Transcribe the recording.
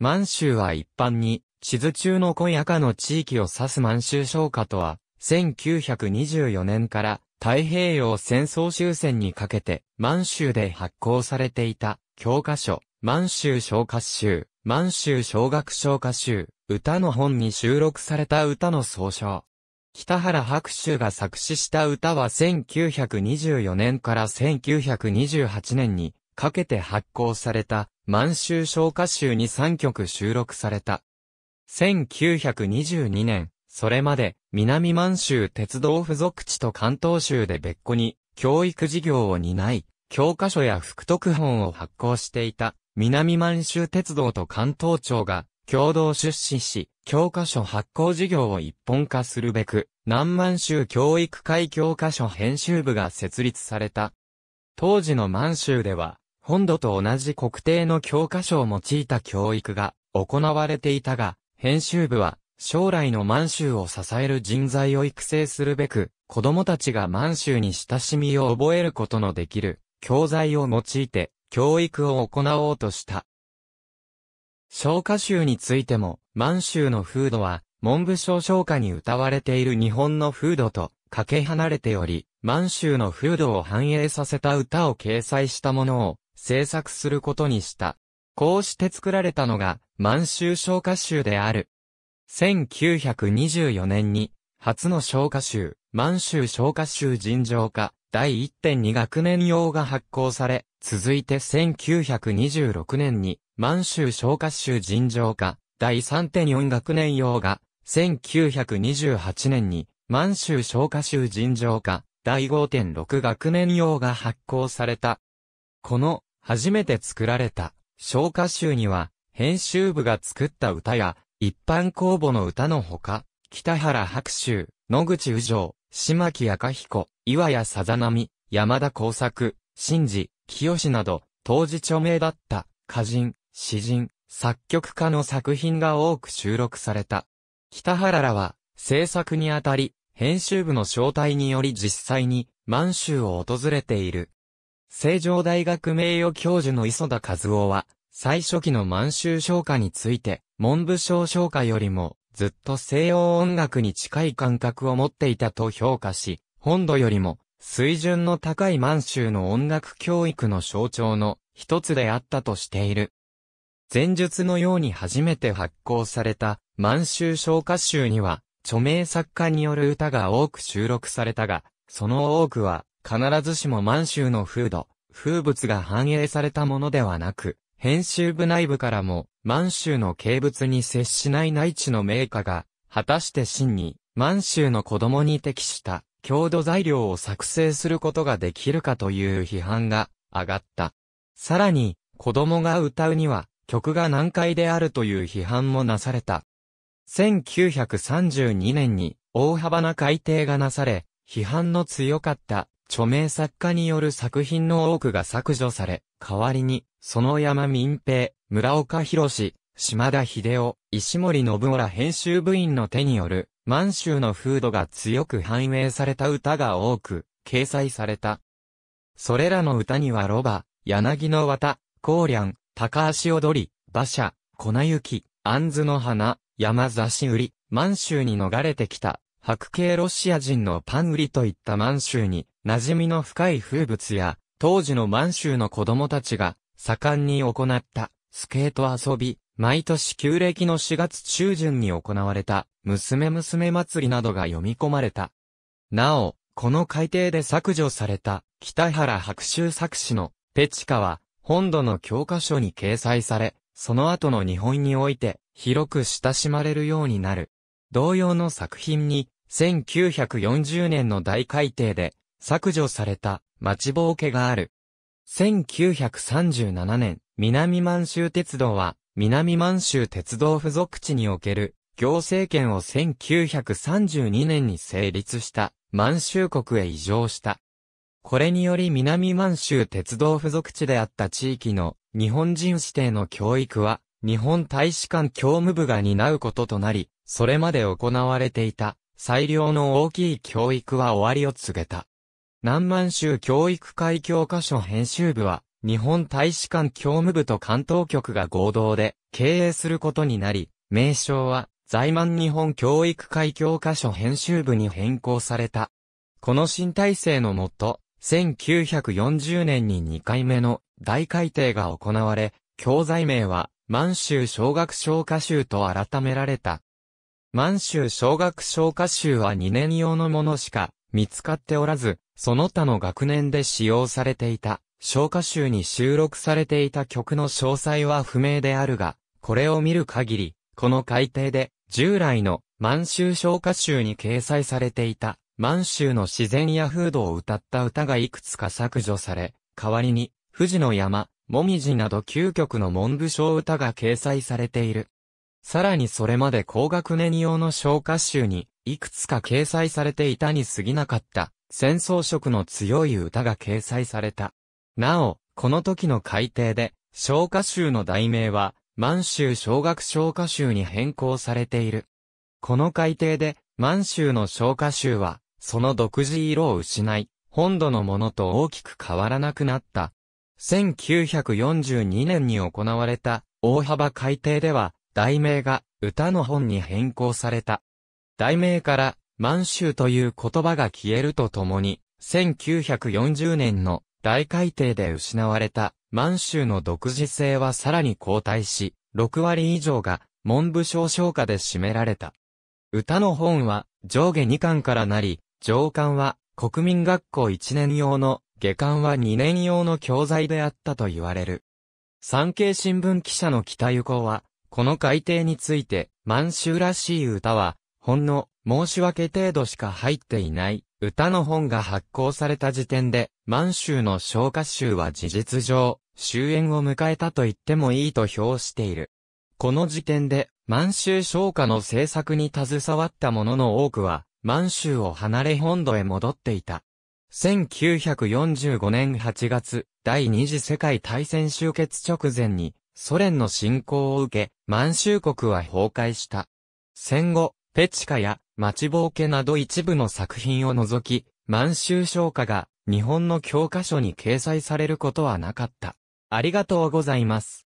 満州は一般に、地図中の今夜下の地域を指す満州商家とは、1924年から太平洋戦争終戦にかけて、満州で発行されていた、教科書、満州小歌集、満州小学小歌集、歌の本に収録された歌の総称。北原白秋が作詞した歌は1924年から1928年にかけて発行された満州消歌集に3曲収録された。1922年、それまで南満州鉄道付属地と関東州で別個に教育事業を担い、教科書や副特本を発行していた南満州鉄道と関東庁が共同出資し、教科書発行事業を一本化するべく、南満州教育会教科書編集部が設立された。当時の満州では、本土と同じ国定の教科書を用いた教育が行われていたが、編集部は将来の満州を支える人材を育成するべく、子供たちが満州に親しみを覚えることのできる教材を用いて教育を行おうとした。小歌集についても、満州の風土は、文部省唱歌に歌われている日本の風土とかけ離れており、満州の風土を反映させた歌を掲載したものを制作することにした。こうして作られたのが満州昇華集である。1924年に初の昇華集、満州昇華集尋常化第1.2学年用が発行され、続いて1926年に満州昇華集尋常化第3.4学年用が、1928年に満州昇華集尋常化第5.6学年用が発行された。この初めて作られた、昇華集には、編集部が作った歌や、一般公募の歌のほか、北原白秋、野口宇城、島木赤彦、岩谷さざ波、山田耕作、真治、清など、当時著名だった、歌人、詩人、作曲家の作品が多く収録された。北原らは、制作にあたり、編集部の招待により実際に、満州を訪れている。成城大学名誉教授の磯田和夫は、最初期の満州商歌について、文部省商歌よりも、ずっと西洋音楽に近い感覚を持っていたと評価し、本土よりも、水準の高い満州の音楽教育の象徴の一つであったとしている。前述のように初めて発行された満州唱歌集には著名作家による歌が多く収録されたが、その多くは必ずしも満州の風土、風物が反映されたものではなく、編集部内部からも、満州の景物に接しない内地の名家が、果たして真に、満州の子供に適した、郷土材料を作成することができるかという批判が上がった。さらに、子供が歌うには、曲が難解であるという批判もなされた。1932年に大幅な改定がなされ、批判の強かった著名作家による作品の多くが削除され、代わりに、園山民兵、村岡博島田秀夫、石森信夫ら編集部員の手による、満州の風土が強く反映された歌が多く、掲載された。それらの歌にはロバ、柳の綿、高梁、高橋踊り、馬車、粉雪、杏子の花、山差し売り、満州に逃れてきた、白系ロシア人のパン売りといった満州に馴染みの深い風物や、当時の満州の子供たちが、盛んに行った、スケート遊び、毎年旧暦の4月中旬に行われた、娘娘祭りなどが読み込まれた。なお、この改定で削除された、北原白秋作詞の、ペチカは、本土の教科書に掲載され、その後の日本において、広く親しまれるようになる。同様の作品に、1940年の大改定で、削除された待ちぼうけがある。1937年、南満州鉄道は、南満州鉄道付属地における行政権を1932年に成立した満州国へ移譲した。これにより南満州鉄道付属地であった地域の日本人指定の教育は日本大使館教務部が担うこととなり、それまで行われていた最良の大きい教育は終わりを告げた。南満州教育会教科書編集部は、日本大使館教務部と関東局が合同で経営することになり、名称は、在満日本教育会教科書編集部に変更された。この新体制のもと、1940年に2回目の大改定が行われ、教材名は、満州小学小科集と改められた。満州小学小科集は2年用のものしか見つかっておらず、その他の学年で使用されていた、消華集に収録されていた曲の詳細は不明であるが、これを見る限り、この改定で、従来の満州消華集に掲載されていた、満州の自然や風土を歌った歌がいくつか削除され、代わりに、富士の山、もみじなど9曲の文部省歌が掲載されている。さらにそれまで高学年用の消華集に、いくつか掲載されていたに過ぎなかった、戦争色の強い歌が掲載された。なお、この時の改定で、昇華集の題名は、満州小学昇華集に変更されている。この改定で、満州の昇華集は、その独自色を失い、本土のものと大きく変わらなくなった。1942年に行われた大幅改定では、題名が歌の本に変更された。題名から、満州という言葉が消えるとともに、1940年の大改定で失われた満州の独自性はさらに後退し、6割以上が文部省省下で占められた。歌の本は上下2巻からなり、上巻は国民学校1年用の、下巻は2年用の教材であったと言われる。産経新聞記者の北ゆこは、この改定について、満州らしい歌は、ほんの申し訳程度しか入っていない歌の本が発行された時点で満州の昇華集は事実上終焉を迎えたと言ってもいいと評している。この時点で満州昇華の制作に携わった者の多くは満州を離れ本土へ戻っていた。1945年8月、第二次世界大戦終結直前に、ソ連の侵攻を受け、満州国は崩壊した。戦後、ペチカや待ちぼうけなど一部の作品を除き、満州商家が日本の教科書に掲載されることはなかった。ありがとうございます。